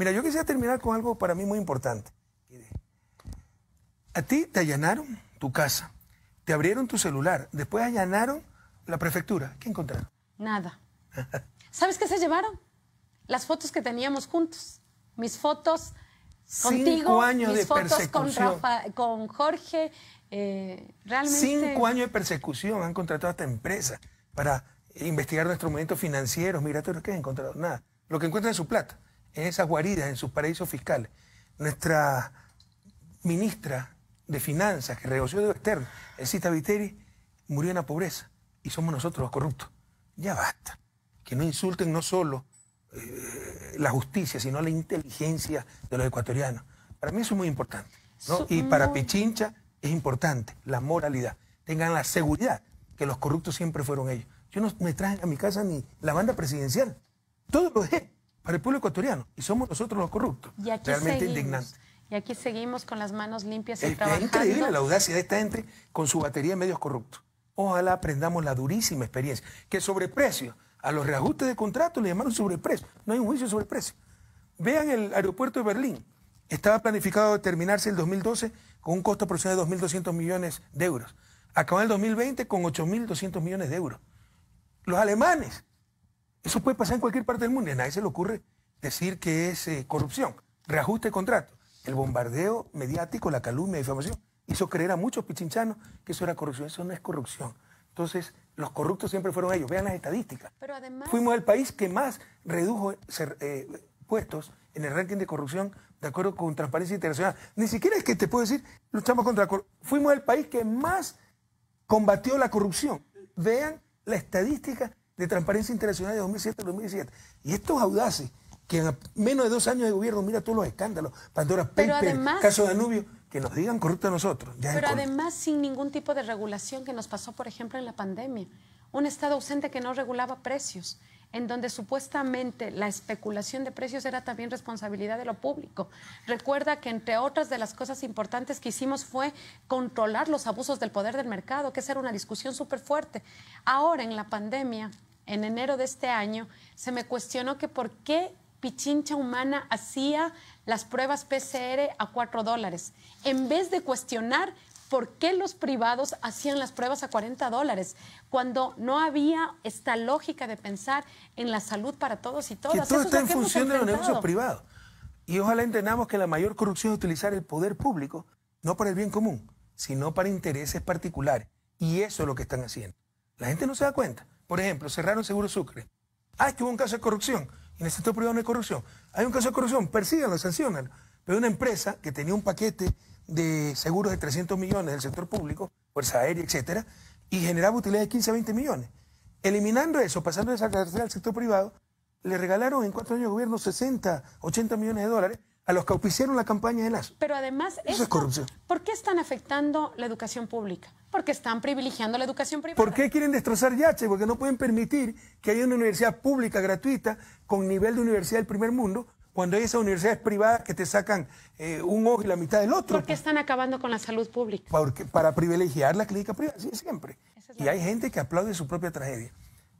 Mira, yo quisiera terminar con algo para mí muy importante. A ti te allanaron tu casa, te abrieron tu celular, después allanaron la prefectura. ¿Qué encontraron? Nada. ¿Sabes qué se llevaron? Las fotos que teníamos juntos. Mis fotos contigo, Cinco años mis fotos con, Jorge. Eh, Cinco años de persecución. Han contratado a esta empresa para investigar nuestros movimientos financieros, migratorios. ¿Qué han encontrado? Nada. Lo que encuentran es su plata en esas guaridas, en sus paraísos fiscales. Nuestra ministra de Finanzas, que regoció de externo, el Cita Viteri, murió en la pobreza y somos nosotros los corruptos. Ya basta. Que no insulten no solo eh, la justicia, sino la inteligencia de los ecuatorianos. Para mí eso es muy importante. Y para Pichincha es importante la moralidad. Tengan la seguridad que los corruptos siempre fueron ellos. Yo no me traje a mi casa ni la banda presidencial. Todo lo dejé para el pueblo ecuatoriano y somos nosotros los corruptos. Realmente seguimos, Y aquí seguimos con las manos limpias y es, trabajando. Es increíble la audacia de esta gente con su batería de medios corruptos. Ojalá aprendamos la durísima experiencia que sobreprecio a los reajustes de contrato le llamaron sobreprecio. No hay un juicio sobre precio. Vean el aeropuerto de Berlín. Estaba planificado terminarse el 2012 con un costo aproximado de 2.200 millones de euros. Acabó en el 2020 con 8.200 millones de euros. Los alemanes eso puede pasar en cualquier parte del mundo y a nadie se le ocurre decir que es eh, corrupción. Reajuste de contrato. El bombardeo mediático, la calumnia, la difamación, hizo creer a muchos pichinchanos que eso era corrupción. Eso no es corrupción. Entonces, los corruptos siempre fueron ellos. Vean las estadísticas. Fuimos el país que más redujo eh, puestos en el ranking de corrupción de acuerdo con Transparencia Internacional. Ni siquiera es que te puedo decir, luchamos contra la corrupción. Fuimos el país que más combatió la corrupción. Vean la estadística de Transparencia Internacional de 2007-2017. Y estos audaces, que en menos de dos años de gobierno, mira todos los escándalos, Pandora Papers, caso Danubio, que nos digan corrupto a nosotros. pero además sin ningún tipo de regulación que nos pasó, por ejemplo, en la pandemia. Un Estado ausente que no regulaba precios, en donde supuestamente la especulación de precios era también responsabilidad de lo público. Recuerda que entre otras de las cosas importantes que hicimos fue controlar los abusos del poder del mercado, que esa era una discusión súper fuerte. Ahora en la pandemia en enero de este año, se me cuestionó que por qué Pichincha Humana hacía las pruebas PCR a 4 dólares, en vez de cuestionar por qué los privados hacían las pruebas a 40 dólares, cuando no había esta lógica de pensar en la salud para todos y todas. Que todo está en función de los negocios privados. Y ojalá entendamos que la mayor corrupción es utilizar el poder público, no para el bien común, sino para intereses particulares. Y eso es lo que están haciendo. La gente no se da cuenta. Por ejemplo, cerraron Seguro Sucre. Ah, es que hubo un caso de corrupción. En el sector privado no hay corrupción. Hay un caso de corrupción, persíganlo, sancionanlo. Pero una empresa que tenía un paquete de seguros de 300 millones del sector público, Fuerza Aérea, etcétera, y generaba utilidades de 15 a 20 millones. Eliminando eso, pasando esa cartera al sector privado, le regalaron en cuatro años de gobierno 60, 80 millones de dólares a los que auspiciaron la campaña de Lazo. Pero además, es corrupción. ¿por qué están afectando la educación pública? Porque están privilegiando la educación privada. ¿Por qué quieren destrozar Yache? Porque no pueden permitir que haya una universidad pública gratuita con nivel de universidad del primer mundo cuando hay esas universidades privadas que te sacan eh, un ojo y la mitad del otro. ¿Por qué están acabando con la salud pública? Porque, para privilegiar la clínica privada, siempre. y hay gente que aplaude su propia tragedia.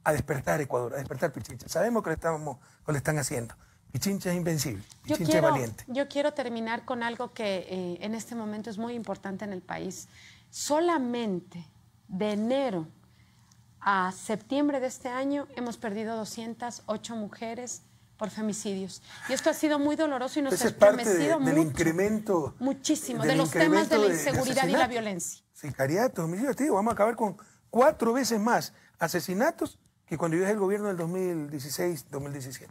A despertar Ecuador, a despertar Pichincha. Sabemos que lo están haciendo. Y Chincha es invencible, yo es valiente. Yo quiero terminar con algo que eh, en este momento es muy importante en el país. Solamente de enero a septiembre de este año hemos perdido 208 mujeres por femicidios. Y esto ha sido muy doloroso y nos ha estremecido parte del incremento. Muchísimo, de los temas de la inseguridad y la violencia. Sicariatos, homicidios, te vamos a acabar con cuatro veces más asesinatos que cuando yo el gobierno del 2016-2017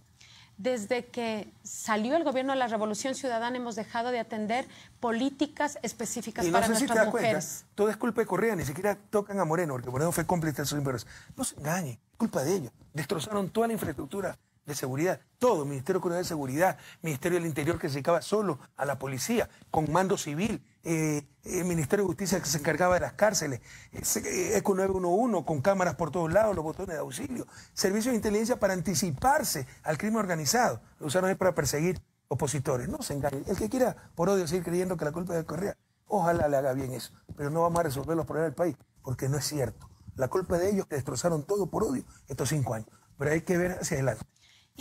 desde que salió el gobierno de la Revolución Ciudadana hemos dejado de atender políticas específicas y no para sé nuestras si te todo es culpa de Correa, ni siquiera tocan a Moreno, porque Moreno fue cómplice de sus inversiones. No se engañen, culpa de ellos. Destrozaron toda la infraestructura de Seguridad, todo, Ministerio de de Seguridad, Ministerio del Interior que se dedicaba solo a la policía, con mando civil, eh, el Ministerio de Justicia que se encargaba de las cárceles, eh, ECO 911 con cámaras por todos lados, los botones de auxilio, servicios de inteligencia para anticiparse al crimen organizado, lo usaron para perseguir opositores. No se engañen, el que quiera por odio seguir creyendo que la culpa es de Correa, ojalá le haga bien eso, pero no vamos a resolver los problemas del país, porque no es cierto. La culpa de ellos que destrozaron todo por odio estos cinco años, pero hay que ver hacia adelante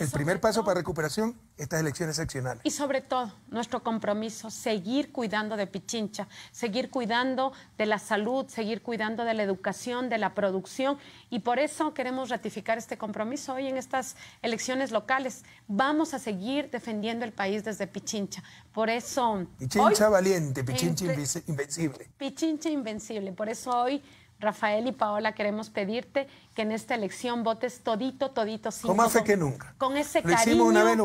el primer paso para recuperación, estas elecciones seccionales. Y sobre todo, nuestro compromiso, seguir cuidando de Pichincha, seguir cuidando de la salud, seguir cuidando de la educación, de la producción. Y por eso queremos ratificar este compromiso hoy en estas elecciones locales. Vamos a seguir defendiendo el país desde Pichincha. Por eso... Pichincha valiente, Pichincha invencible. Pichincha invencible. Por eso hoy Rafael y Paola, queremos pedirte que en esta elección votes todito, todito, cinco. Con más fe que nunca. Con ese cariño. una vez,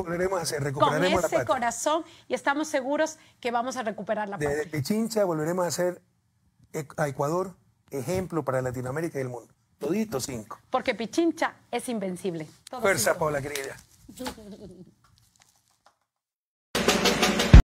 Con ese corazón y estamos seguros que vamos a recuperar la paz. De Pichincha volveremos a hacer a Ecuador ejemplo para Latinoamérica y el mundo. Todito cinco. Porque Pichincha es invencible. Fuerza, Paola, querida.